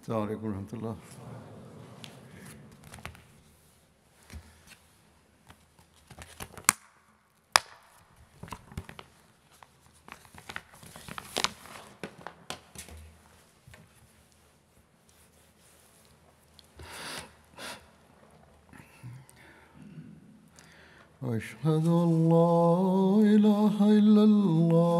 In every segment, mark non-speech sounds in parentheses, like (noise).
السلام عليكم ورحمة الله واشهد ان لا اله الا الله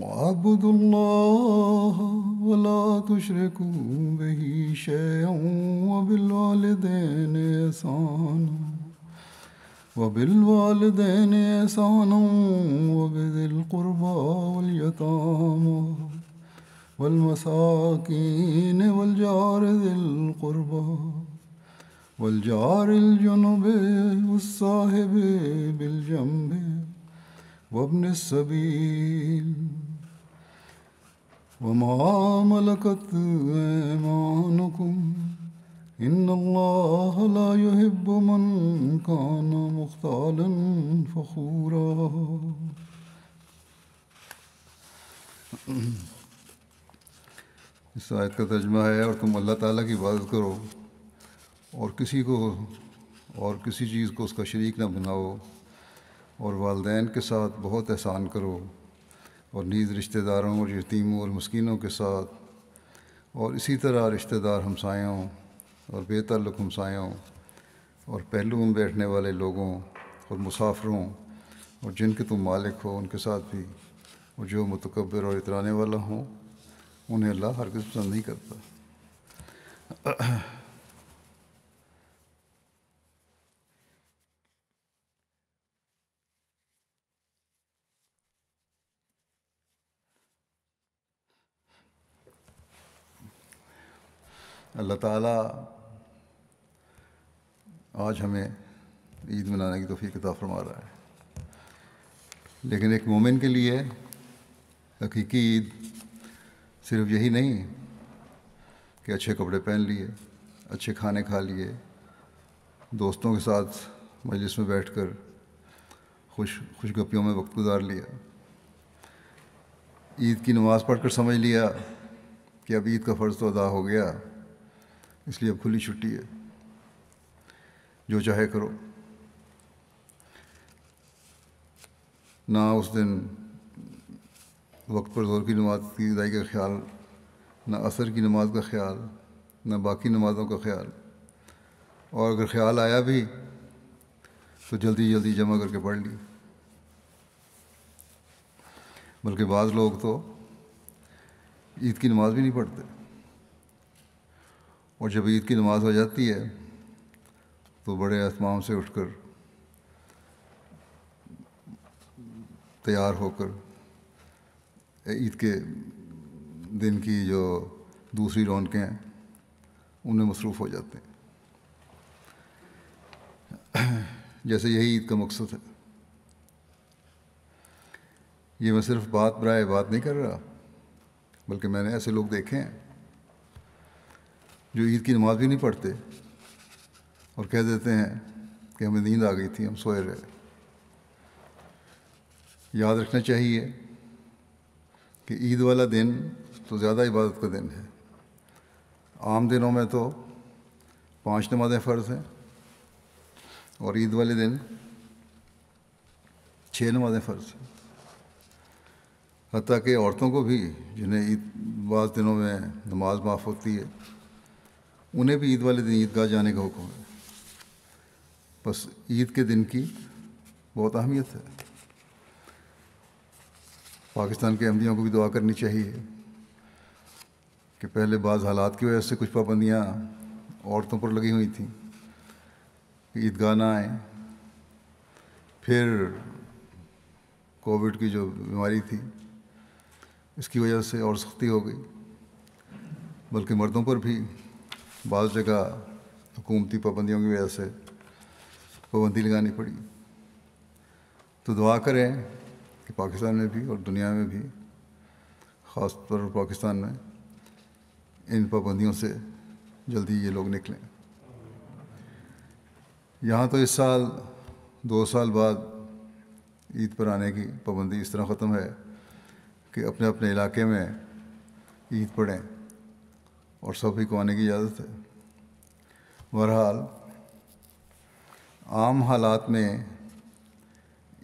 واعبدوا الله ولا تشركوا به شيئا وبالوالدين إحسانا وبالوالدين إحسانا وبذي القربى واليتامى والمساكين والجار ذي القربى والجار الجنب والصاحب بالجنب وابن السبيل وما (clears throat) इस आयत का तर्जमा है और तुम अल्लाह ताला की इबादत करो और किसी को और किसी चीज़ को उसका शरीक ना बनाओ और वालदेन के साथ बहुत एहसान करो और नीज़ रिश्तेदारों और यतीमों और मस्किनों के साथ और इसी तरह रिश्तेदार हमसायों और बेतल्लुक़ हमसायों और पहलू में बैठने वाले लोगों और मुसाफरों और जिनके तुम मालिक हो उनके साथ भी और जो मतकबर और इतराने वाला हों उन्हें अल्लाह हर पसंद नहीं करता अल्लाह ताला आज हमें ईद मनाने की तोफ़ी किताब फरमा रहा है लेकिन एक मोमिन के लिए हकीकी ईद सिर्फ यही नहीं कि अच्छे कपड़े पहन लिए अच्छे खाने खा लिए दोस्तों के साथ मजलिस में बैठ कर खुश खुशगपियों में वक्त गुजार लिया ईद की नमाज़ पढ़कर समझ लिया कि अब ईद का फ़र्ज़ तो अदा हो गया इसलिए अब खुली छुट्टी है जो चाहे करो ना उस दिन वक्त पर जोर की नमाज की अदाई का ख्याल ना असर की नमाज का ख्याल ना बाकी नमाज़ों का ख्याल और अगर ख्याल आया भी तो जल्दी जल्दी जमा करके पढ़ ली बल्कि बाज़ लोग तो ईद की नमाज़ भी नहीं पढ़ते और जब ईद की नमाज़ हो जाती है तो बड़े अहतमाम से उठकर तैयार होकर ईद के दिन की जो दूसरी रौनकें हैं उनमें मसरूफ़ हो जाते हैं (clears throat) जैसे यही ईद का मकसद है ये मैं सिर्फ बात बर बात नहीं कर रहा बल्कि मैंने ऐसे लोग देखे हैं जो ईद की नमाज भी नहीं पढ़ते और कह देते हैं कि हमें नींद आ गई थी हम सोए रहे याद रखना चाहिए कि ईद वाला दिन तो ज़्यादा इबादत का दिन है आम दिनों में तो पांच नमाज़ें फ़र्ज़ हैं और ईद वाले दिन छः नमाज़ें फ़र्ज़ हैं हती कि औरतों को भी जिन्हें ईद बाद दिनों में नमाज़ माफ़ होती है उन्हें भी ईद वाले दिन ईदगाह जाने का हुक्म है बस ईद के दिन की बहुत अहमियत है पाकिस्तान के अहमदियों को भी दुआ करनी चाहिए कि पहले बाज़ हालात की वजह से कुछ पाबंदियाँ औरतों पर लगी हुई थी ईदगाह ना आए फिर कोविड की जो बीमारी थी इसकी वजह से और सख्ती हो गई बल्कि मर्दों पर भी बाद जगह हुकूमती पाबंदियों की वजह से पाबंदी लगानी पड़ी तो दुआ करें कि पाकिस्तान में भी और दुनिया में भी ख़ास तौर पर पाकिस्तान में इन पाबंदियों से जल्दी ये लोग निकलें यहाँ तो इस साल दो साल बाद ईद पर आने की पाबंदी इस तरह ख़त्म है कि अपने अपने इलाके में ईद पढ़ें और सभी को आने की इजाज़त है बहरहाल आम हालात में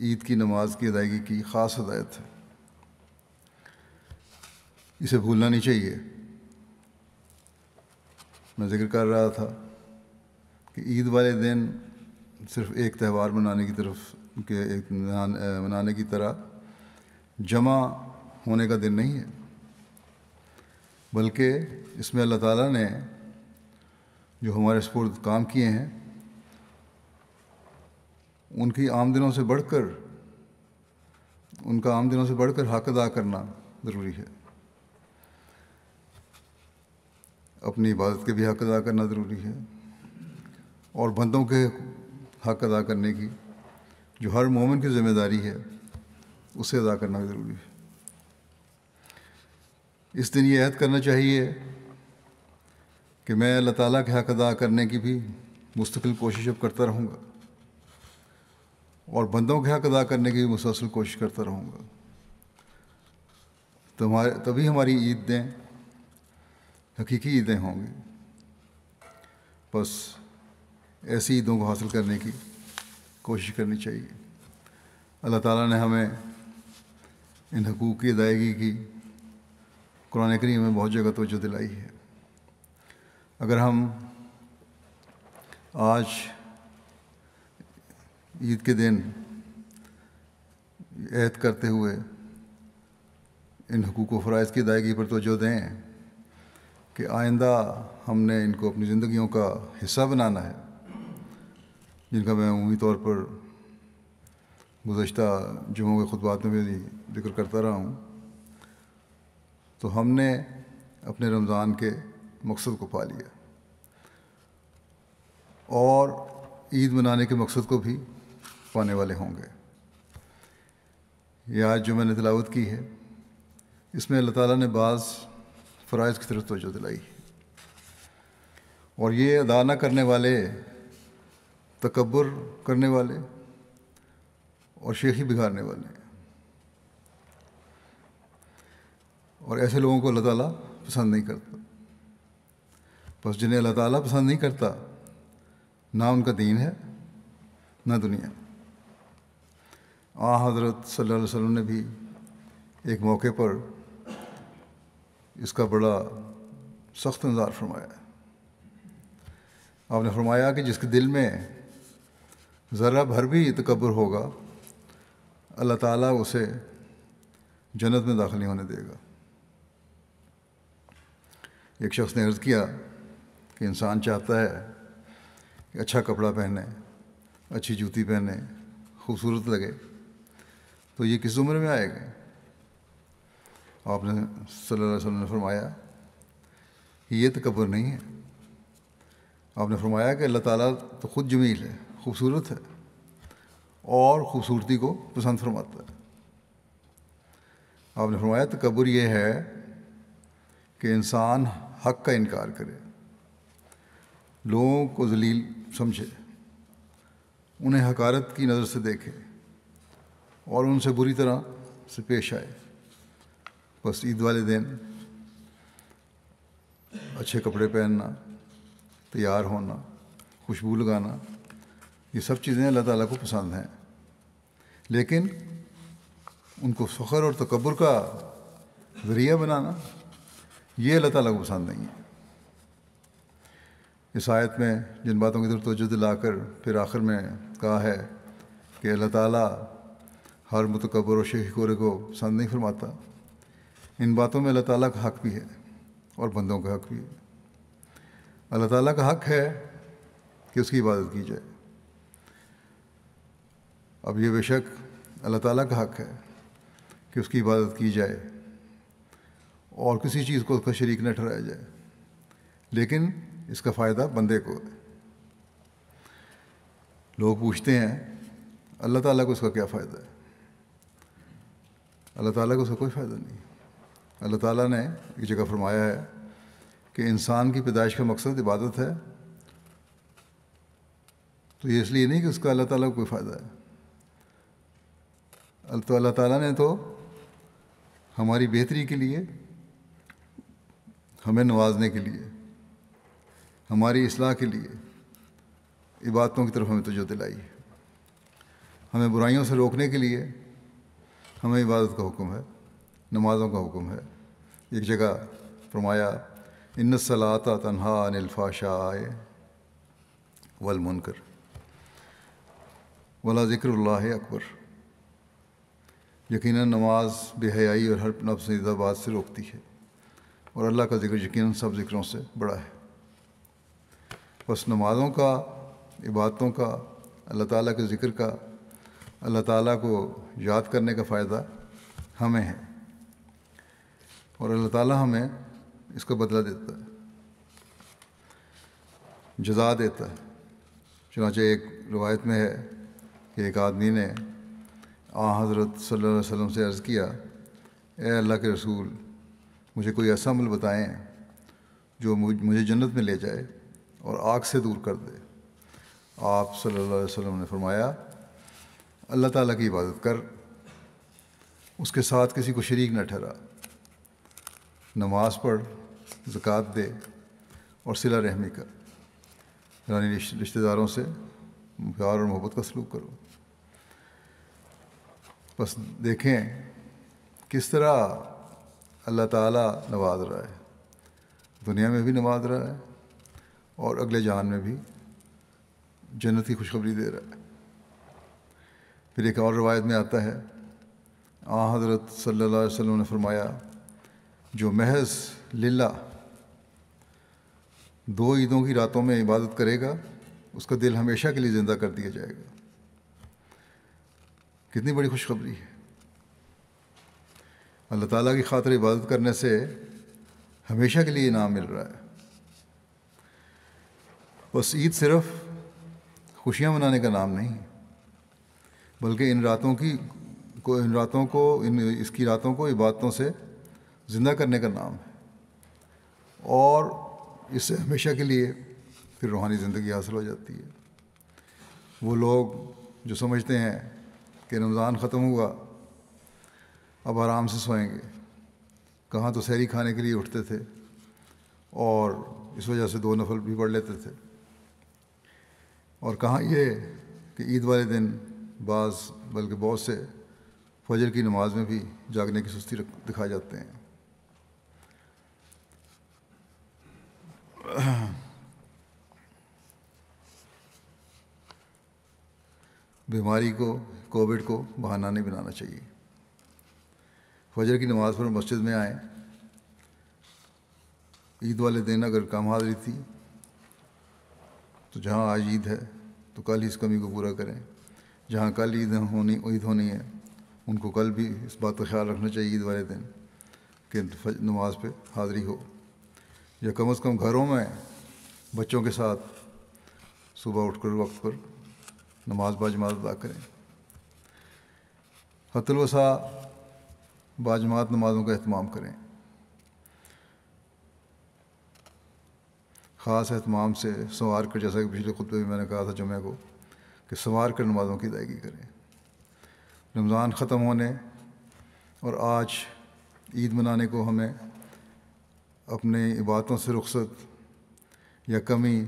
ईद की नमाज की अदायगी की ख़ास हदायत है इसे भूलना नहीं चाहिए मैं जिक्र कर रहा था कि ईद वाले दिन सिर्फ एक त्यौहार मनाने की तरफ के एक मनाने की तरह जमा होने का दिन नहीं है बल्कि इसमें अल्लाह ताला ने जो हमारे स्पुर्द काम किए हैं उनकी आमदनों से बढ़कर उनका आमदनों से बढ़कर हक अदा करना ज़रूरी है अपनी इबादत के भी हक अदा करना ज़रूरी है और बंदों के हक अदा करने की जो हर मोमिन की जिम्मेदारी है उसे अदा करना ज़रूरी है इस दिन ये अहद करना चाहिए कि मैं अल्लाह ताला के हक अदा करने की भी मुस्तकिल कोशिश अब करता रहूँगा और बंदों के हक अदा करने की भी मुसलसल कोशिश करता रहूँगा तुम्हारे तभी हमारी ईदें हकीकी ईदें होंगी बस ऐसी ईदों को हासिल करने की कोशिश करनी चाहिए अल्लाह ताला ने हमें इन हकूक़ की अदायगी की कुरान करीम में बहुत जगह तोजो दिलाई है अगर हम आज ईद के दिन ऐद करते हुए इन हकूक़ व फ़रज़ की अदायगी पर तोजो दें कि आइंदा हमने इनको अपनी ज़िंदगियों का हिस्सा बनाना है जिनका मैं अमूमी तौर पर गुज्त जुमों के खुतबात में भी जिक्र करता रहा हूँ तो हमने अपने रमज़ान के मकसद को पा लिया और ईद मनाने के मकसद को भी पाने वाले होंगे यह आज जो मैंने तलावत की है इसमें अल्लाह ताला ने बाज़ फ़रज़ की तरफ तोजह दिलाई और ये अदा न करने वाले तकबर करने वाले और शेखी बिगाड़ने वाले और ऐसे लोगों को अल्लाह ताला पसंद नहीं करता बस जिन्हें अल्लाह ताला पसंद नहीं करता ना उनका दीन है ना दुनिया आ हज़रत सल्लल्लाहु अलैहि वसल्लम ने भी एक मौके पर इसका बड़ा सख्त नज़ार फरमाया आपने फरमाया कि जिसके दिल में ज़रा भर भी तकबर होगा अल्लाह ताला उसे जन्नत में दाखिल नहीं होने देगा एक शख्स ने अर्ज़ किया कि इंसान चाहता है कि अच्छा कपड़ा पहने अच्छी जूती पहने खूबसूरत लगे तो ये किस उम्र में आएगा आपने सल्लल्लाहु अलैहि वसल्लम ने फरमाया कि ये तकबर तो नहीं है आपने फरमाया कि अल्लाह ताला तो ख़ुद जमील है खूबसूरत है और ख़ूबसूरती को पसंद फरमाता है आपने फरमाया तो कब्र ये है कि इंसान हक का इनकार करे लोगों को जलील समझे उन्हें हकारत की नज़र से देखे और उनसे बुरी तरह से पेश आए बस ईद वाले दिन अच्छे कपड़े पहनना तैयार होना खुशबू लगाना ये सब चीज़ें अल्लाह ताला को पसंद हैं लेकिन उनको फ़ख्र और तकबर का ज़रिया बनाना ये अल्लाह ताला को पसंद नहीं है इस आयत में जिन बातों की तरफ तोजुद लाकर फिर आखिर में कहा है कि अल्लाह ताला हर मतकबर और कोरे को पसंद नहीं फरमाता इन बातों में अल्लाह ताला का हक भी है और बंदों का हक भी है अल्लाह ताला का हक है कि उसकी इबादत की जाए अब ये बेशक अल्लाह ताला का हक है कि उसकी इबादत की जाए और किसी चीज़ को उसका शरीक न ठहराया जाए लेकिन इसका फ़ायदा बंदे को है लोग पूछते हैं अल्लाह ताला को इसका क्या फ़ायदा है अल्लाह ताला को उसका कोई फ़ायदा नहीं अल्लाह ताला ने एक जगह फरमाया है कि इंसान की पैदाइश का मकसद इबादत है तो ये इसलिए नहीं कि उसका अल्लाह ताला को कोई फ़ायदा है तो अल्लाह ताला ने तो हमारी बेहतरी के लिए हमें नवाजने के लिए हमारी असलाह के लिए इबादतों की तरफ हमें तोजो दिलाई हमें बुराइयों से रोकने के लिए हमें इबादत का हुक्म है नमाज़ों का हुक्म है एक जगह फरमाया इन सलाता तनहा अनिलफाशाए वल मुनकर वला ज़िक्र अकबर यकीन नमाज बेहयाई और हर से बात से रोकती है और अल्लाह का जिक्र यकीन सब जिक्रों से बड़ा है बस नमाज़ों का इबादतों का अल्लाह ताला के ज़िक्र का अल्लाह ताला को याद करने का फ़ायदा हमें है और अल्लाह ताला हमें इसका बदला देता है जजा देता है चुनाचे एक रवायत में है कि एक आदमी ने आ हज़रत सल्लल्लाहु अलैहि वसल्लम से अर्ज़ किया ए अल्लाह के रसूल मुझे कोई ऐसा अमल बताएं जो मुझे जन्नत में ले जाए और आग से दूर कर दे आप सल्लल्लाहु अलैहि वसल्लम ने फरमाया अल्लाह ताला की इबादत कर उसके साथ किसी को शरीक न ठहरा नमाज पढ़ ज़क़़त दे और सिला रहमी कर यानी रिश्तेदारों से प्यार और मोहब्बत का सलूक करो बस देखें किस तरह अल्लाह ताला नवाज रहा है दुनिया में भी नवाज रहा है और अगले जान में भी जन्नत की खुशखबरी दे रहा है फिर एक और रवायत में आता है आ हज़रत सल्लल्लाहु अलैहि वसल्लम ने फरमाया जो महज लिल्ला दो ईदों की रातों में इबादत करेगा उसका दिल हमेशा के लिए ज़िंदा कर दिया जाएगा कितनी बड़ी खुशखबरी है अल्लाह ताला की खातर इबादत करने से हमेशा के लिए इनाम मिल रहा है बस ईद सिर्फ खुशियाँ मनाने का नाम नहीं बल्कि इन रातों की को इन रातों को इन इसकी रातों को इबादतों से ज़िंदा करने का नाम है और इससे हमेशा के लिए फिर रूहानी ज़िंदगी हासिल हो जाती है वो लोग जो समझते हैं कि रमज़ान ख़त्म हुआ अब आराम से सोएंगे कहाँ तो सैरी खाने के लिए उठते थे और इस वजह से दो नफल भी पढ़ लेते थे और कहाँ ये कि ईद वाले दिन बाज़ बल्कि बहुत से फजर की नमाज में भी जागने की सुस्ती दिखा जाते हैं बीमारी को कोविड को बहाना नहीं बनाना चाहिए फजर की नमाज़ पर मस्जिद में आए ईद वाले दिन अगर काम हाजिरी थी तो जहाँ आज ईद है तो कल ही इस कमी को पूरा करें जहाँ कल ईद होनी ईद होनी है उनको कल भी इस बात का ख्याल रखना चाहिए ईद वाले दिन कि नमाज पे हाज़िरी हो या कम अज़ कम घरों में बच्चों के साथ सुबह उठकर वक्त पर नमाज बाजमा अदा करें हतलवसा बाजमात नमाज़ों का अहतमाम करें ख़ास अहतमाम से संवार कर जैसा कि पिछले खुतबे में मैंने कहा था जुमे को कि संवार कर नमाज़ों की अदायगी करें रमज़ान ख़त्म होने और आज ईद मनाने को हमें अपने इबादतों से रुख्सत या कमी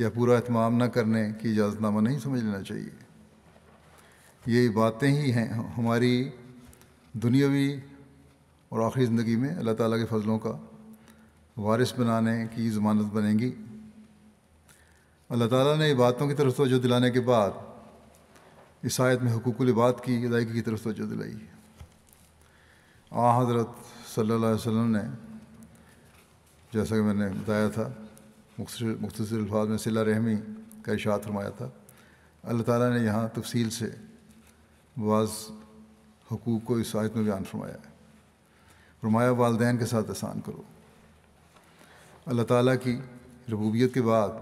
या पूरा अहतमाम न करने की इजाज़तनामा नहीं समझ लेना चाहिए ये बातें ही हैं हमारी दुनियावी और आखिरी ज़िंदगी में अल्लाह ताला के फजलों का वारिस बनाने की ज़मानत बनेगी अल्लाह ताला ने इबादतों की तरफ तोजो दिलाने के बाद इस आयत में हकूक़ुल इबाद की अदायगी की तरफ तोजो दिलाई आ हज़रत सल्ला वसम ने जैसा कि मैंने बताया था मुख्तर अल्फाज में सिला रहमी का इशात फरमाया था अल्लाह ताला ने यहाँ तफसील से बाज़ हकूक़ को इस आयत में बयान फरमाया है फरमाया वालदे के साथ एहसान करो अल्लाह ताला की रबूबियत के बाद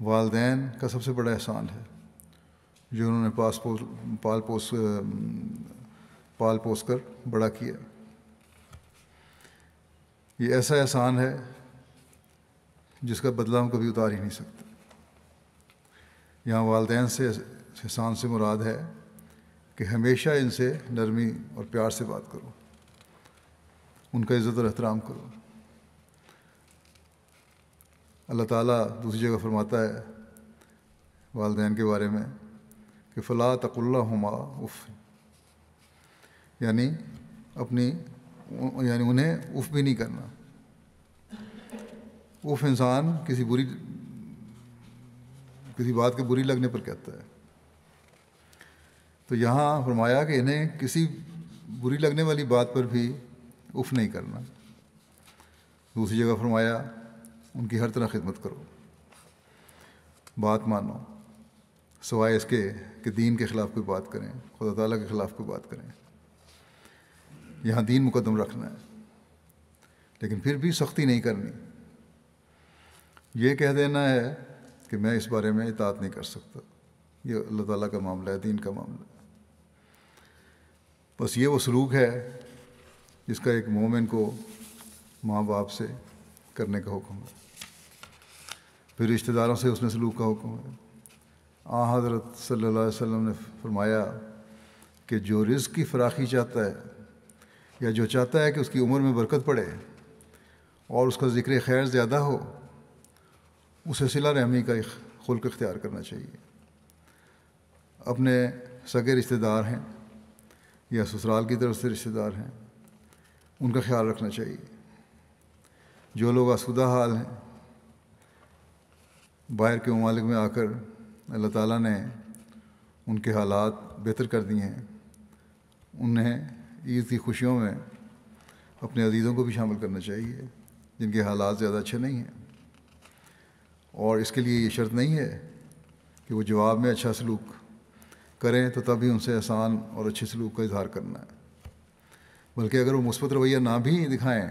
वालदेन का सबसे बड़ा एहसान है जो उन्होंने पास पोस पाल पोस पाल पोस कर बड़ा किया ये ऐसा एहसान है जिसका बदला हम कभी उतार ही नहीं सकते यहाँ वालदे से एहसान से मुराद है कि हमेशा इनसे नरमी और प्यार से बात करो उनका इज़्ज़त और एहतराम करो अल्लाह ताला दूसरी जगह फरमाता है वालदेन के बारे में कि फ़ला तकुल्ला हमा उफ़ यानी अपनी यानी उन्हें उफ़ भी नहीं करना उफ़ इंसान किसी बुरी किसी बात के बुरी लगने पर कहता है तो यहाँ फरमाया कि इन्हें किसी बुरी लगने वाली बात पर भी उफ नहीं करना दूसरी जगह फरमाया उनकी हर तरह खिदमत करो बात मानो सवाए इसके कि दीन के ख़िलाफ़ कोई बात करें खुदा तला के ख़िलाफ़ कोई बात करें यहाँ दीन मुकदम रखना है लेकिन फिर भी सख्ती नहीं करनी ये कह देना है कि मैं इस बारे में इतात नहीं कर सकता ये अल्लाह ताला का मामला है दीन का मामला बस ये वो सलूक है जिसका एक मोमिन को माँ बाप से करने का हुक्म है फिर रिश्तेदारों से उसने सलूक का हुक्म है आ हज़रत सल्ला वसम ने फरमाया कि जो रिज़ की फराखी चाहता है या जो चाहता है कि उसकी उम्र में बरकत पड़े और उसका ज़िक्र खैर ज़्यादा हो उसे सिला रहमी का खुल्क इख्तियार करना चाहिए अपने सगे रिश्तेदार हैं या ससुराल की तरफ से रिश्तेदार हैं उनका ख्याल रखना चाहिए जो लोग आसुदा हाल हैं बाहर के ममालिक में आकर अल्लाह ताला ने उनके हालात बेहतर कर दिए हैं उन्हें ईद की खुशियों में अपने अजीज़ों को भी शामिल करना चाहिए जिनके हालात ज़्यादा अच्छे नहीं हैं और इसके लिए ये शर्त नहीं है कि वो जवाब में अच्छा सलूक करें तो तभी उनसे एहसान और अच्छे सलूक का इजहार करना है बल्कि अगर वो मुस्बत रवैया ना भी दिखाएं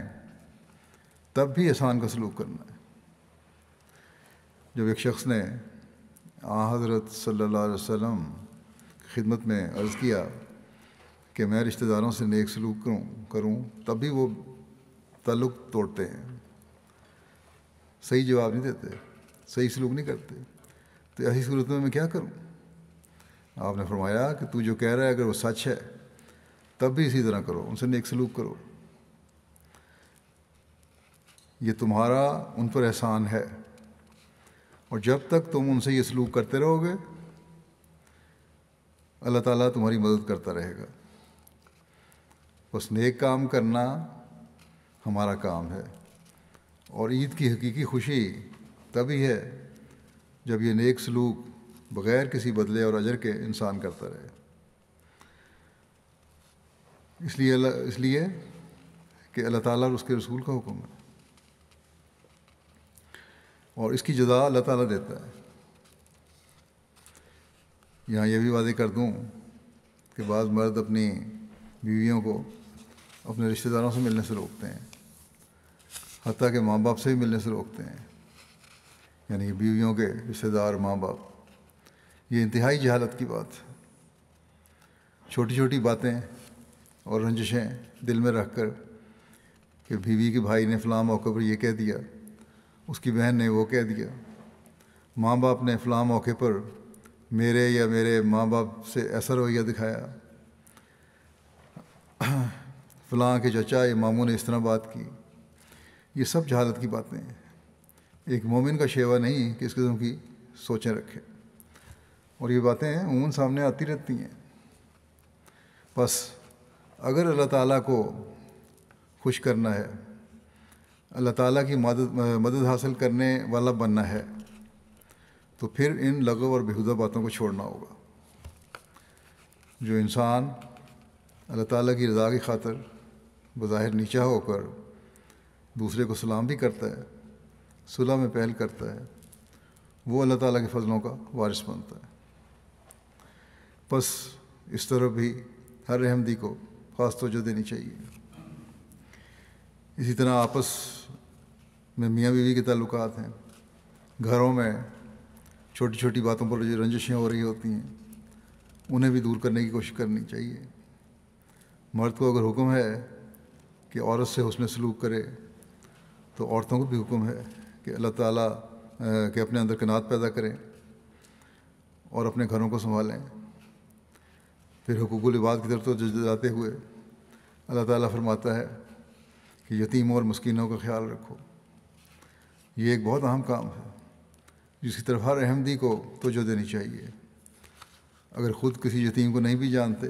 तब भी एहसान का सलूक करना है जब एक शख्स ने आ हज़रत सल्ला वसम खिदमत में अर्ज़ किया कि मैं रिश्तेदारों से नेक सलूक करूँ करूँ तब भी वो तल्लुक तोड़ते हैं सही जवाब नहीं देते सही सलूक नहीं करते तो ऐसी सूरत में मैं क्या करूँ आपने फरमाया कि तू जो कह रहा है अगर वो सच है तब भी इसी तरह करो उनसे नेक सलूक करो ये तुम्हारा उन पर एहसान है और जब तक तुम उनसे ये सलूक करते रहोगे अल्लाह ताला तुम्हारी मदद करता रहेगा बस नेक काम करना हमारा काम है और ईद की हकीकी खुशी तभी है जब ये नेक सलूक बग़ैर किसी बदले और अजर के इंसान करता रहे इसलिए इसलिए कि अल्लाह ताला और उसके रसूल का हुक्म है और इसकी जदा अल्लाह ताला देता है यहाँ यह भी वादे कर दूँ कि बाद मर्द अपनी बीवियों को अपने रिश्तेदारों से मिलने से रोकते हैं हती के माँ बाप से भी मिलने से रोकते हैं यानी बीवियों के रिश्तेदार माँ बाप ये इंतहाई जहालत की बात है छोटी छोटी बातें और रंजिशें दिल में रख कर कि बीवी के भाई ने फलाम मौके पर यह कह दिया उसकी बहन ने वो कह दिया माँ बाप ने फलाम मौके पर मेरे या मेरे माँ बाप से ऐसा रवैया दिखाया फ़लाँ के चचा या मामू ने इस तरह बात की ये सब जहालत की बातें हैं एक मोमिन का शेवा नहीं कि इस किस्म की सोचें रखें और ये बातें ऊन सामने आती रहती हैं बस अगर अल्लाह ताला को खुश करना है अल्लाह ताला की मदद मदद हासिल करने वाला बनना है तो फिर इन लगव और बेहुदा बातों को छोड़ना होगा जो इंसान अल्लाह ताला की रज़ा की खातर बज़ाहिर नीचा होकर दूसरे को सलाम भी करता है सुलह में पहल करता है वो अल्लाह ताला के फजलों का वारिस बनता है बस इस तरफ भी हर अहमदी को खास तोजो देनी चाहिए इसी तरह आपस में मियाँ बीवी के ताल्लुक हैं घरों में छोटी छोटी बातों पर जो रंजिशें हो रही होती हैं उन्हें भी दूर करने की कोशिश करनी चाहिए मर्द को अगर हुक्म है कि औरत से उसने सलूक करे तो औरतों को भी हुक्म है कि अल्लाह ताला के अपने अंदर कनात पैदा करें और अपने घरों को संभालें फिर हकूक़ुल इबाद की तरफ तो जाते हुए अल्लाह ताला फरमाता है कि यतीमों और मस्किनों का ख्याल रखो ये एक बहुत अहम काम है जिसकी तरफ हर अहमदी को तोजो देनी चाहिए अगर ख़ुद किसी यतीम को नहीं भी जानते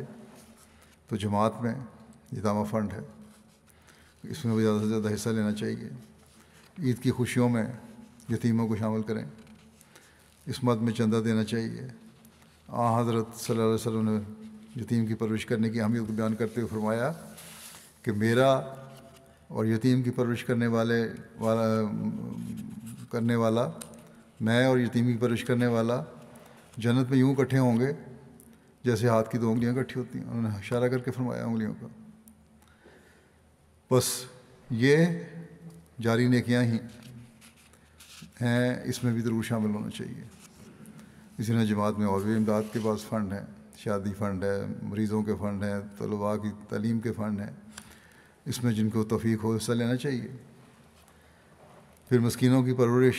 तो जमात में यतामा फ़ंड है इसमें भी ज़्यादा से ज़्यादा हिस्सा लेना चाहिए ईद की खुशियों में यतीमों को शामिल करें इस मद में चंदा देना चाहिए आ हज़रत सल्लल्लाहु अलैहि वसल्लम ने यतीम की परवरिश करने की अहमियत को बयान करते हुए फरमाया कि मेरा और यतीम की परवरिश करने वाले वाला करने वाला मैं और यतीम की परवरिश करने वाला जन्नत में यूँ इकट्ठे होंगे जैसे हाथ की दो उंगलियाँ इकट्ठी होती हैं उन्होंने इशारा करके फरमाया उंगलियों का बस ये जारी नेकियाँ ही हैं इसमें भी ज़रूर शामिल होना चाहिए इसी ने जमात में और भी इमदाद के पास फ़ंड हैं शादी फ़ंड है मरीज़ों के फ़ंड हैं तलबा की तलीम के फ़ंड हैं इसमें जिनको तफीक हो हिस्सा लेना चाहिए फिर मस्किनों की परवरिश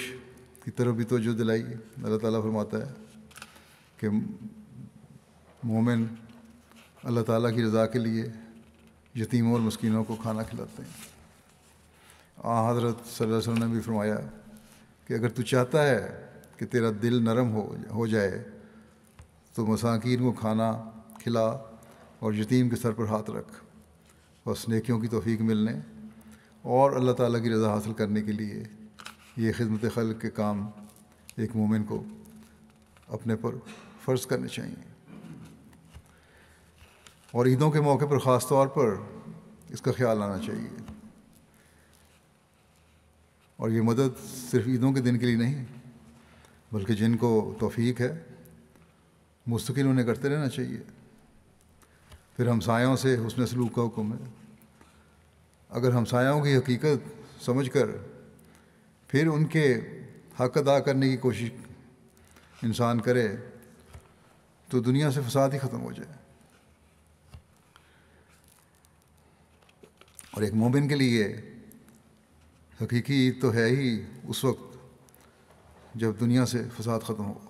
की तरफ भी तोजो दिलाई अल्लाह ताला फरमाता है कि मोमिन अल्लाह ताला की रज़ा के लिए यतीमों और मस्किनों को खाना खिलाते हैं आ हज़रत वसल्लम ने भी फरमाया कि अगर तू चाहता है कि तेरा दिल नरम हो हो जाए तो मसाकिन को खाना खिला और यतीम के सर पर हाथ रख बस नेकियों की तोफ़ीक मिलने और अल्लाह ताला की रज़ा हासिल करने के लिए ये खिदमत खल के काम एक मोमिन को अपने पर फ़र्ज़ करने चाहिए और ईदों के मौके पर ख़ास तौर पर इसका ख्याल आना चाहिए और ये मदद सिर्फ ईदों के दिन के लिए नहीं बल्कि जिनको तोफ़ी है मुस्तकिल उन्हें करते रहना चाहिए फिर हमसायों से उसने सलूक का हुक्म है अगर हमसायों की हकीकत समझ कर फिर उनके हक अदा करने की कोशिश इंसान करे तो दुनिया से फसाद ही ख़त्म हो जाए और एक मोमिन के लिए हकीकी ईद तो है ही उस वक्त जब दुनिया से फसाद ख़त्म हो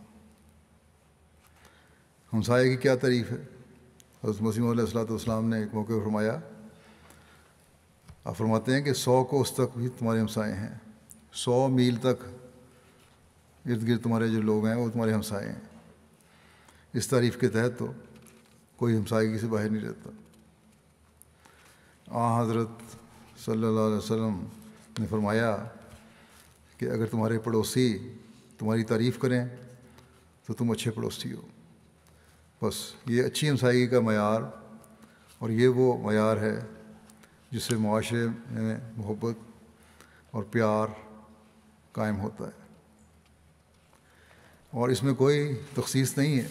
हमसाए की क्या तारीफ़ है हज़रत मसीम सलाम ने एक मौके पर फरमाया आप फरमाते हैं कि सौ को उस तक भी तुम्हारे हमसाए हैं सौ मील तक इर्द गिर्द तुम्हारे जो लोग हैं वो तुम्हारे हमसाए हैं इस तारीफ़ के तहत तो कोई हमसायगी से बाहर नहीं रहता आ हज़रत सल्लल्लाहु अलैहि ने फरमाया कि अगर तुम्हारे पड़ोसी तुम्हारी तारीफ़ करें तो तुम अच्छे पड़ोसी हो बस ये अच्छी इंसाई का मैार और ये वो मैार है जिससे माशरे में मोहब्बत और प्यार कायम होता है और इसमें कोई तखसीस नहीं है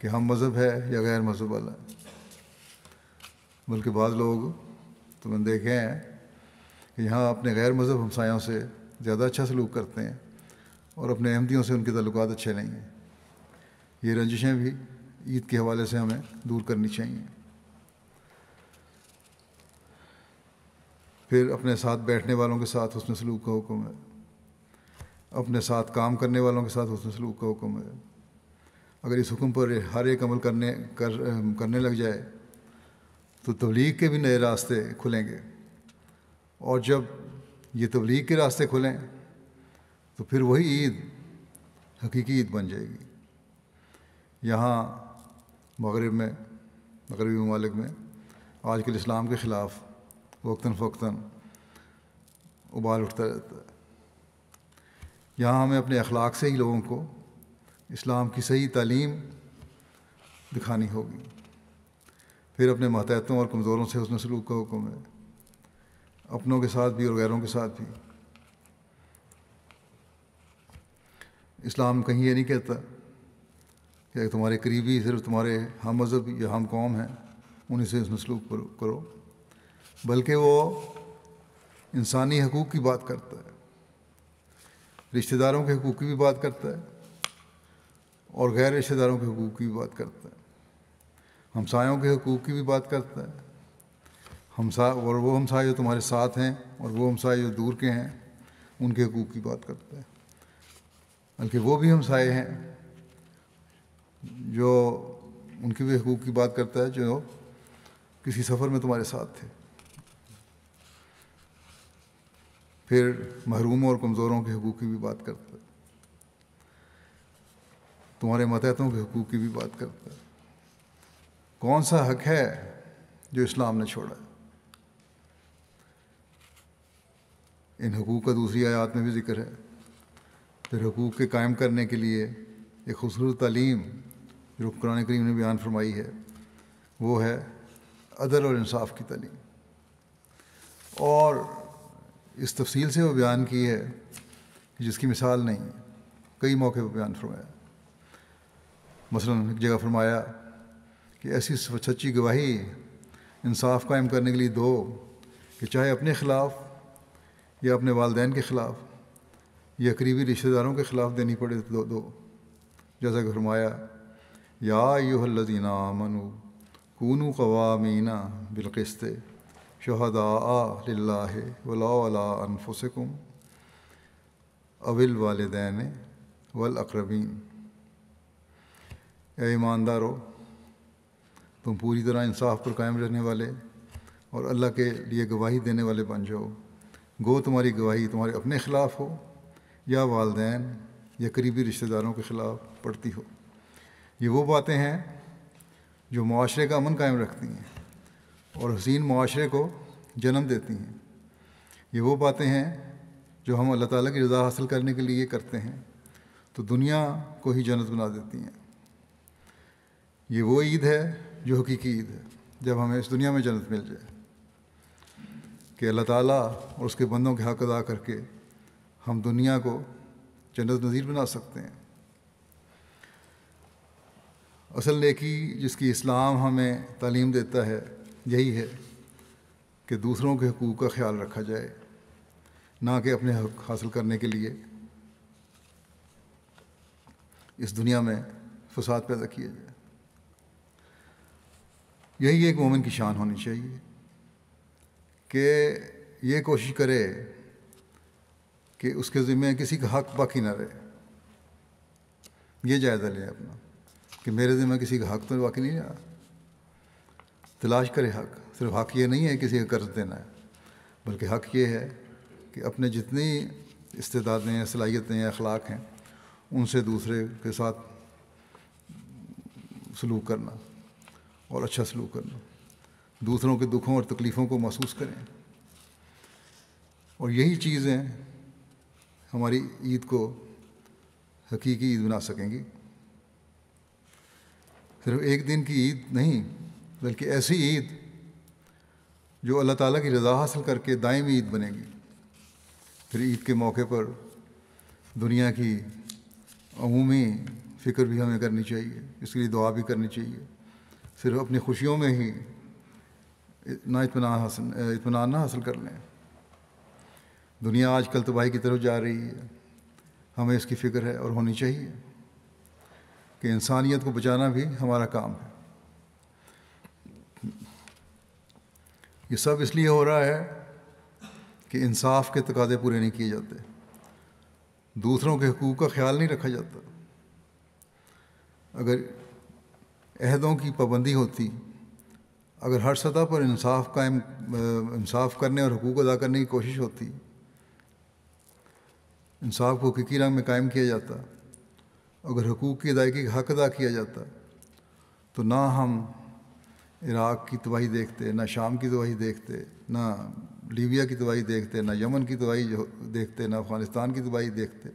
कि हम मज़हब है या गैर मज़हब वाला है बल्कि बाद लोग तो मैंने देखे हैं कि यहाँ अपने गैर मज़हब हमसायों से ज़्यादा अच्छा सलूक करते हैं और अपने अहमदियों से उनके तल्लुक अच्छे नहीं हैं ये रंजिशें भी ईद के हवाले से हमें दूर करनी चाहिए फिर अपने साथ बैठने वालों के साथ उसने सलूक का हुक्म है अपने साथ काम करने वालों के साथ उसने सलूक का हुक्म है अगर इस हुक्म पर हर एक अमल करने कर करने लग जाए तो तबलीग के भी नए रास्ते खुलेंगे और जब ये तबलीग के रास्ते खुलें तो फिर वही ईद हकीकी ईद बन जाएगी यहाँ मगरब में मगरबी ममालिक में आज कल इस्लाम के ख़िलाफ़ वक्ता फ़ौक्ता उबाल उठता रहता है यहाँ हमें अपने अखलाक से ही लोगों को इस्लाम की सही तालीम दिखानी होगी फिर अपने महतहतों और कमज़ोरों से उसने सलूक का हुक्म है अपनों के साथ भी और गैरों के साथ भी इस्लाम कहीं ये नहीं कहता या तुम्हारे करीबी सिर्फ तुम्हारे हम हाँ मज़हब या हम हाँ कौम हैं उन्हीं से मसलूक सलूक करो बल्कि वो इंसानी हकूक़ की बात करता है रिश्तेदारों के हकूक़ की भी बात करता है और गैर रिश्तेदारों के हकूक़ की भी बात करता है हमसायों के हकूक़ की भी बात करता है हमसा और वो हमसाए जो तुम्हारे साथ हैं और वो हमसाए जो दूर के हैं उनके हकूक़ की बात करता है बल्कि वो भी हमसाए हैं जो उनके भी हकूक़ की बात करता है जो किसी सफ़र में तुम्हारे साथ थे फिर महरूमों और कमज़ोरों के हकूक़ की भी बात करता है तुम्हारे मतहतों के हकूक़ की भी बात करता है कौन सा हक है जो इस्लाम ने छोड़ा है इन हकूक़ का दूसरी आयात में भी जिक्र है फिर हकूक़ के कायम करने के लिए एक खूबसूरत तालीम जो कुरान करीम ने बयान फरमाई है वो है अदल और इंसाफ की तलीम और इस तफसील से वो बयान की है जिसकी मिसाल नहीं कई मौके पर बयान फरमाया मसलन एक जगह फरमाया कि ऐसी सच्ची गवाही इंसाफ कायम करने के लिए दो कि चाहे अपने ख़िलाफ़ या अपने वालदेन के ख़िलाफ़ या करीबी रिश्तेदारों के ख़िलाफ़ देनी पड़े तो दो, दो जैसा कि फरमाया या युहल्लदीना मनु कूनु कवामीना बिलकस्त शहदा लाला वला अनफुसकुम अविल वालदेन वल अकरबीन ईमानदार हो तुम पूरी तरह इंसाफ पर कायम रहने वाले और अल्लाह के लिए गवाही देने वाले बन जाओ गो तुम्हारी गवाही तुम्हारे अपने ख़िलाफ़ हो या वालदेन या करीबी रिश्तेदारों के ख़िलाफ़ पड़ती हो ये वो बातें हैं जो माशरे का अमन कायम रखती हैं और हसीन माशरे को जन्म देती हैं ये वो बातें हैं जो हम अल्लाह ताला की रज़ा हासिल करने के लिए करते हैं तो दुनिया को ही जन्नत बना देती हैं ये वो ईद है जो हकीकी ईद है जब हमें इस दुनिया में जन्नत मिल जाए कि अल्लाह ताला और उसके बंदों के हक अदा करके हम दुनिया को जन्नत नज़ीर बना सकते हैं असल नेकी जिसकी इस्लाम हमें तालीम देता है यही है कि दूसरों के हकूक़ का ख्याल रखा जाए ना कि अपने हक हासिल करने के लिए इस दुनिया में फसाद पैदा किया जाए यही एक मोमिन की शान होनी चाहिए कि ये कोशिश करे कि उसके ज़िम्मे किसी का हक बाकी ना रहे ये जायज़ा लें अपना कि मेरे ज़िम्मे किसी का हक तो बाकी नहीं रहा तलाश करे हक सिर्फ हक ये नहीं है किसी का कर्ज देना है बल्कि हक ये है कि अपने जितनी इस्तेदादें सलाहियतें अखलाक हैं उनसे दूसरे के साथ सलूक करना और अच्छा सलूक करना दूसरों के दुखों और तकलीफ़ों को महसूस करें और यही चीज़ें हमारी ईद को हकीकी ईद बना सकेंगी सिर्फ एक दिन की ईद नहीं बल्कि ऐसी ईद जो अल्लाह ताला की रज़ा हासिल करके दायमी ईद बनेगी फिर ईद के मौके पर दुनिया की अमूमी फ़िक्र भी हमें करनी चाहिए इसके लिए दुआ भी करनी चाहिए सिर्फ अपनी खुशियों में ही ना इतमान हासिल इतमान ना हासिल कर लें दुनिया आज कल तबाही की तरफ जा रही है हमें इसकी फ़िक्र है और होनी चाहिए कि इंसानियत को बचाना भी हमारा काम है ये सब इसलिए हो रहा है कि इंसाफ के तकाजे पूरे नहीं किए जाते दूसरों के हकूक़ का ख्याल नहीं रखा जाता अगर अहदों की पाबंदी होती अगर हर सतह पर इंसाफ कायम इंसाफ करने और हकूक़ अदा करने की कोशिश होती इंसाफ को हकीकी रंग में कायम किया जाता अगर हकूक़ की अदायगी का हक अदा किया जाता तो ना हम इराक़ की तबाही देखते ना शाम की तबाही देखते ना लीबिया की तबाही देखते ना यमन की तबाही देखते ना अफ़गानिस्तान की तबाही देखते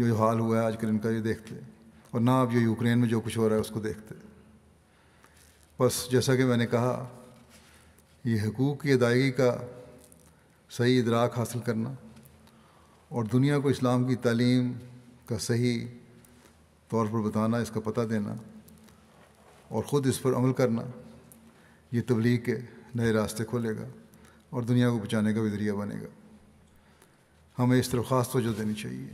जो जो हाल हुआ है आजकल इनका ये देखते और ना अब जो यूक्रेन में जो कुछ हो रहा है उसको देखते बस जैसा कि मैंने कहा ये हकूक़ की अदायगी का सही इदराक हासिल करना और दुनिया को इस्लाम की तालीम इसका सही तौर पर बताना इसका पता देना और ख़ुद इस पर अमल करना ये तबलीग के नए रास्ते खोलेगा और दुनिया को बचाने का भी जरिया बनेगा हमें इस तरफ खास तोजह देनी चाहिए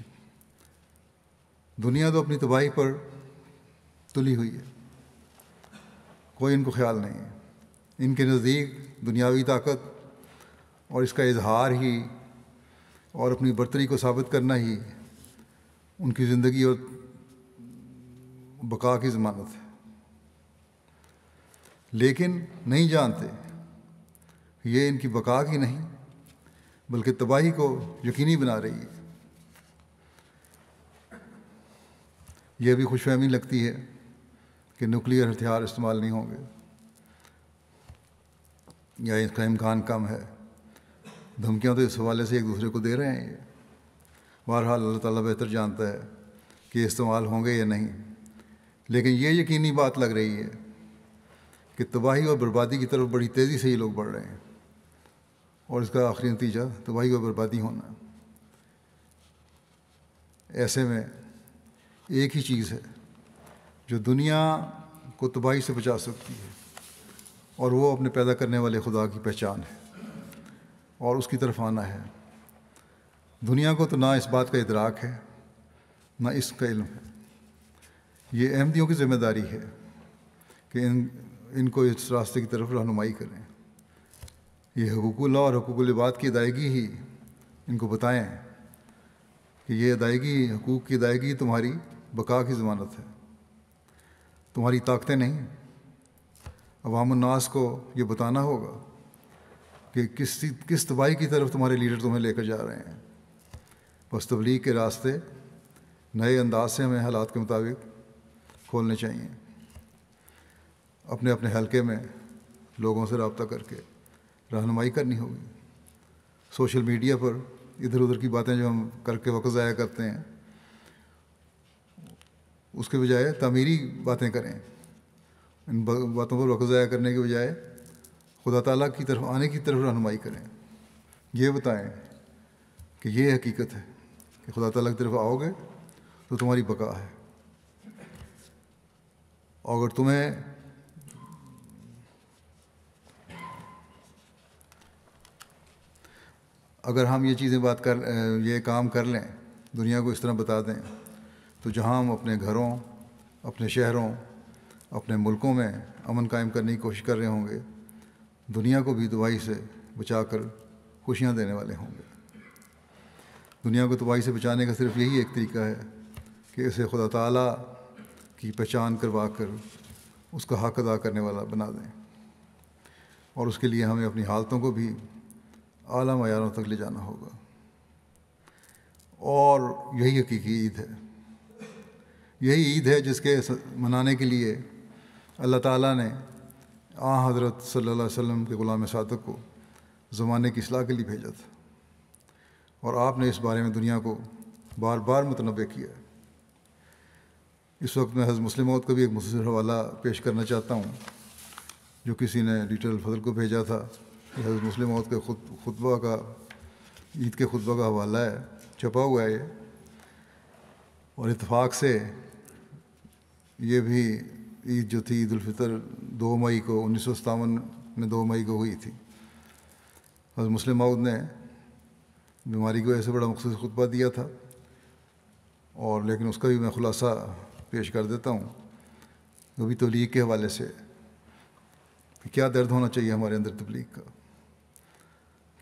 दुनिया तो अपनी तबाही पर तुली हुई है कोई इनको ख्याल नहीं है इनके नज़दीक दुनियावी ताकत और इसका इजहार ही और अपनी बर्तरी को साबित करना ही उनकी ज़िंदगी और बका की ज़मानत है लेकिन नहीं जानते ये इनकी बका की नहीं बल्कि तबाही को यकीनी बना रही है यह भी खुशफहमी लगती है कि न्यूक्लियर हथियार इस्तेमाल नहीं होंगे या इसका इम्कान कम है धमकियाँ तो इस हवाले से एक दूसरे को दे रहे हैं ये बहरहाल अल्लाह ताला बेहतर जानता है कि इस्तेमाल होंगे या नहीं लेकिन ये यकीनी बात लग रही है कि तबाही और बर्बादी की तरफ बड़ी तेज़ी से ये लोग बढ़ रहे हैं और इसका आखिरी नतीजा तबाही और बर्बादी होना ऐसे में एक ही चीज़ है जो दुनिया को तबाही से बचा सकती है और वो अपने पैदा करने वाले खुदा की पहचान है और उसकी तरफ आना है दुनिया को तो ना इस बात का इदराक है ना इसका इल्म है ये अहमदियों की जिम्मेदारी है कि इन इनको इस रास्ते की तरफ रहनुमाई करें ये हकूकुल्ला और बात की अदायगी ही इनको बताएं कि ये अदायगी हकूक़ की अदायगी तुम्हारी बका की ज़मानत है तुम्हारी ताकतें नहीं अवामनास को ये बताना होगा कि किस किस तबाही की तरफ तुम्हारे लीडर तुम्हें लेकर जा रहे हैं बस तबलीग के रास्ते नए अंदाज से हमें हालात के मुताबिक खोलने चाहिए अपने अपने हलके में लोगों से रबता करके रहनुमाई करनी होगी सोशल मीडिया पर इधर उधर की बातें जो हम करके वक्त ज़ाया करते हैं उसके बजाय तमीरी बातें करें इन बातों पर वक्त ज़ाया करने के बजाय खुदा तला की तरफ आने की तरफ रहनुमाई करें ये बताएं कि ये हकीकत है कि खुदा तला की तरफ आओगे तो तुम्हारी बका है अगर तुम्हें अगर हम ये चीज़ें बात कर ये काम कर लें दुनिया को इस तरह बता दें तो जहाँ हम अपने घरों अपने शहरों अपने मुल्कों में अमन कायम करने की कोशिश कर रहे होंगे दुनिया को भी दुआई से बचा कर खुशियाँ देने वाले होंगे दुनिया को तबाही से बचाने का सिर्फ यही एक तरीका है कि इसे खुदा ताला की पहचान करवा कर उसका हक अदा करने वाला बना दें और उसके लिए हमें अपनी हालतों को भी आला मैारों तक ले जाना होगा और यही हकीकी ईद है यही ईद है जिसके मनाने के लिए अल्लाह ताला ने आ हज़रत सल्लल्लाहु अलैहि वसल्लम के ग़ुलाम सादक को ज़माने की असलाह के लिए भेजा था और आपने इस बारे में दुनिया को बार बार मतलब किया है इस वक्त मैं हज़ मुस्लिम मौत का भी एक मुसर हवाला पेश करना चाहता हूँ जो किसी ने डिटेल फजल को भेजा था ये हज़ मुस्लिम मौत के खुद खुतबा का ईद के खुतबा का हवाला है छपा हुआ है ये और इतफाक़ से ये भी ईद जो थी ईदालफ़ितर दो मई को उन्नीस सौ सतावन में दो मई को हुई थी हज़ मुस्लिम मौत ने बीमारी की वजह से बड़ा मखसूस खुतबा दिया था और लेकिन उसका भी मैं खुलासा पेश कर देता हूँ वो भी तबलीग के हवाले से क्या दर्द होना चाहिए हमारे अंदर तबलीग का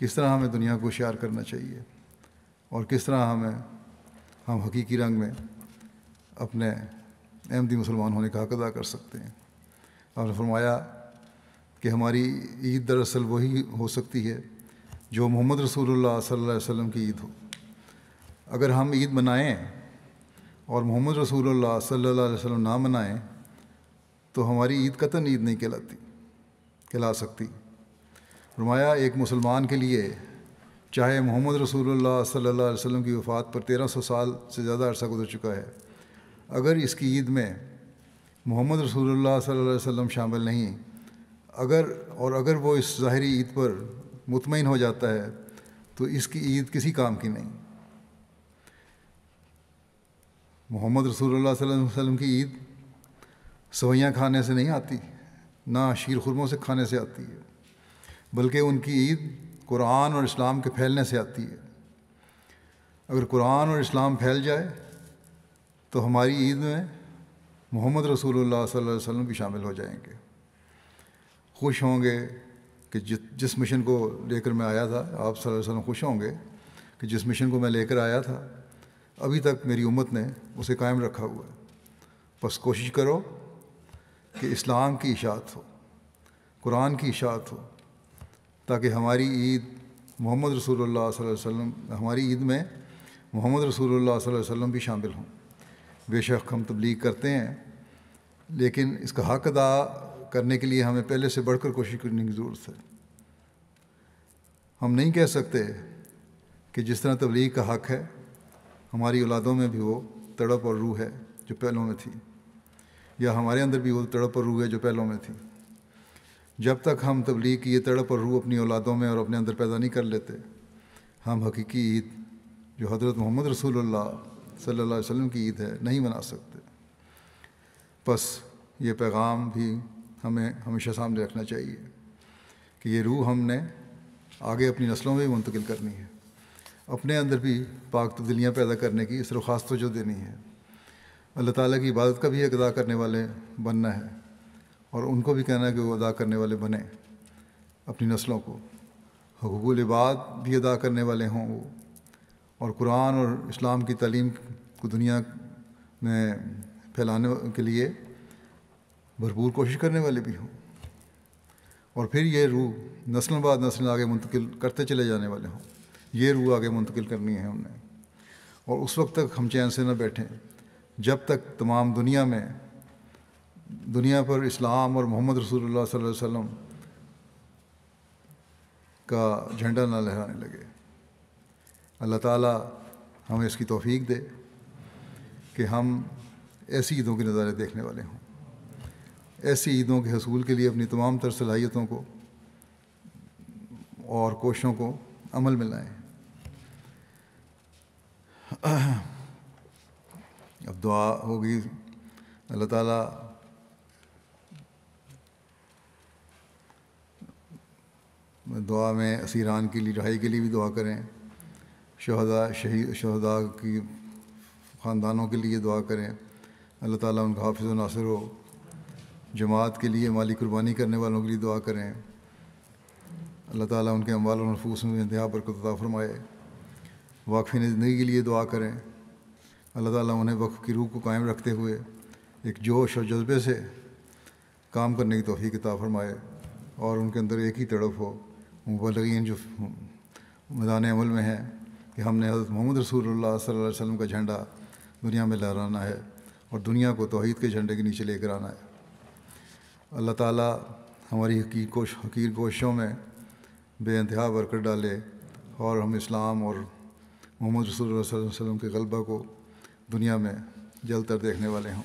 किस तरह हमें दुनिया को शार करना चाहिए और किस तरह हमें हम हकीकी रंग में अपने अहमदी मुसलमान होने का हक अदा कर सकते हैं और फरमाया कि हमारी ईद दरअसल वही हो सकती है जो मोहम्मद रसूलुल्लाह सल्लल्लाहु अलैहि वसल्लम की ईद हो अगर हम ईद मनाएं और मोहम्मद रसूलुल्लाह सल्लल्लाहु अलैहि वसल्लम ना मनाएं तो हमारी ईद कतन ईद नहीं कहलाती कहला सकती रुमाया एक मुसलमान के लिए चाहे मोहम्मद रसूलुल्लाह सल्लल्लाहु अलैहि वसल्लम की वफ़ात पर तेरह सौ साल से ज़्यादा अरसा गुजर चुका है अगर इसकी ईद में मोहम्मद रसूलुल्लाह सल्लल्लाहु अलैहि वसल्लम शामिल नहीं अगर और अगर वो इस ज़ाहरी ईद पर मुतमिन हो जाता है तो इसकी ईद किसी काम की नहीं मोहम्मद रसूल वसल्लम की ईद सवैयाँ खाने से नहीं आती ना शीर खुरमों से खाने से आती है बल्कि उनकी ईद कुरान और इस्लाम के फैलने से आती है अगर कुरान और इस्लाम फैल जाए तो हमारी ईद में मोहम्मद रसूल वसल्लम भी शामिल हो जाएंगे खुश होंगे कि जिस जिस मिशन को लेकर मैं आया था आप सल्लल्लाहु अलैहि खुश होंगे कि जिस मिशन को मैं लेकर आया था अभी तक मेरी उम्मत ने उसे कायम रखा हुआ है बस कोशिश करो कि इस्लाम की इशात हो कुरान की इशात हो ताकि हमारी ईद मोहम्मद रसूल वसम हमारी ईद में मोहम्मद रसूल वसम भी शामिल हों बेशक हम तबलीग करते हैं लेकिन इसका हक अदा करने के लिए हमें पहले से बढ़कर कोशिश करने की ज़रूरत है हम नहीं कह सकते कि जिस तरह तबलीग का हक़ है हमारी औलादों में भी वो तड़प और रूह है जो पहलों में थी या हमारे अंदर भी वो तड़प और रूह है जो पहलों में थी जब तक हम तबलीग की ये तड़प और रूह अपनी औलादों में और अपने अंदर पैदा नहीं कर लेते हम हकीकी ईद जो हज़रत मोहम्मद रसूलुल्लाह सल्लल्लाहु अलैहि वसल्लम की ईद है नहीं मना सकते बस ये पैगाम भी हमें हमेशा सामने रखना चाहिए कि ये रूह हमने आगे अपनी नस्लों में मुंतकिल करनी है अपने अंदर भी पाक तब्दीलियाँ पैदा करने की इस खास तोजो देनी है अल्लाह ताला की इबादत का भी एक अदा करने वाले बनना है और उनको भी कहना है कि वो अदा करने वाले बने अपनी नस्लों को हकूक़ुल इबाद भी अदा करने वाले हों वो और कुरान और इस्लाम की तलीम को दुनिया में फैलाने के लिए भरपूर कोशिश करने वाले भी हों और फिर ये रूह नस्ल बाद नस्ल आगे मुंतकिल करते चले जाने वाले हों ये रूह आगे मुंतकिल करनी है हमने और उस वक्त तक हम चैन से न बैठें जब तक तमाम दुनिया में दुनिया पर इस्लाम और मोहम्मद रसूलुल्लाह सल्लल्लाहु अलैहि वसल्लम का झंडा ना लहराने लगे अल्लाह ताला हमें इसकी तौफीक दे कि हम ऐसी ईदों के नज़ारे देखने वाले हों ऐसी ईदों के हसूल के लिए अपनी तमाम तर सलाहियतों को और कोशों को अमल में लाएँ अब दुआ होगी अल्लाह ताला दुआ में असीरान की रिहाई के लिए भी दुआ करें शहदा शहीद शहदा की ख़ानदानों के लिए दुआ करें अल्लाह ताला उनका हाफिज़ नासिर हो जमात के लिए माली कुर्बानी करने वालों के लिए दुआ करें अल्लाह ताला उनके अम्बाल और नफूस में इंतहा कुत फरमाए वाकफी ज़िंदगी के लिए दुआ करें अल्लाह ताला उन्हें वक्फ की रूह को कायम रखते हुए एक जोश और जज्बे से काम करने की तोहफ़ी किताब फरमाए और उनके अंदर एक ही तड़फ हो मुबलगिन जो मैदान अमल में हैं कि हमने हज़रत मोहम्मद रसूल सल्लल्लाहु का झंडा दुनिया में लहराना है और दुनिया को तोहद के झंडे के नीचे लेकर आना है अल्लाह ताला हमारी हकीर कोश हकीर कोशों में बेानतहा बरकत डाले और हम इस्लाम और मोहम्मद रसूल वसल्लम के गलबा को दुनिया में तर देखने वाले हों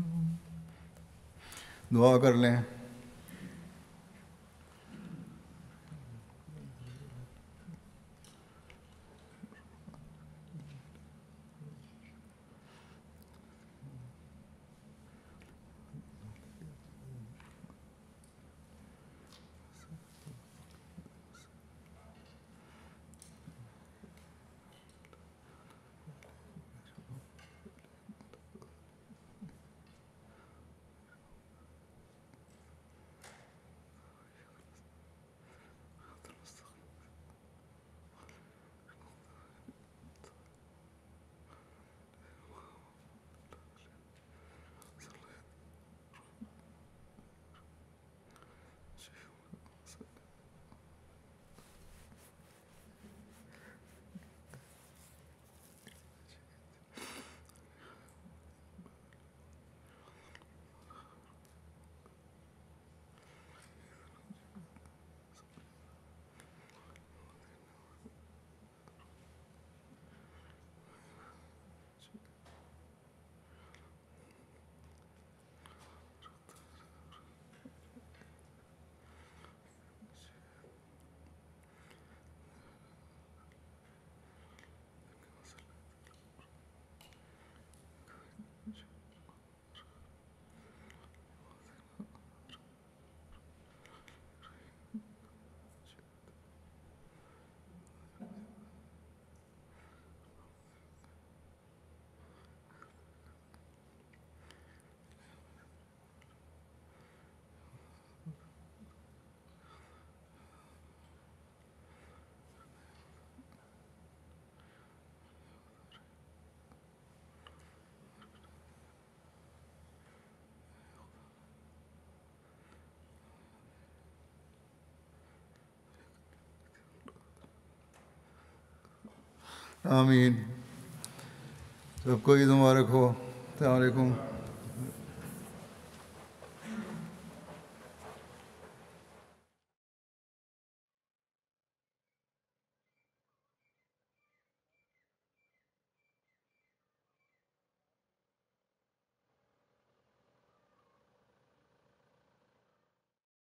दुआ कर लें آمين سب کو عید مبارک ہو السلام علیکم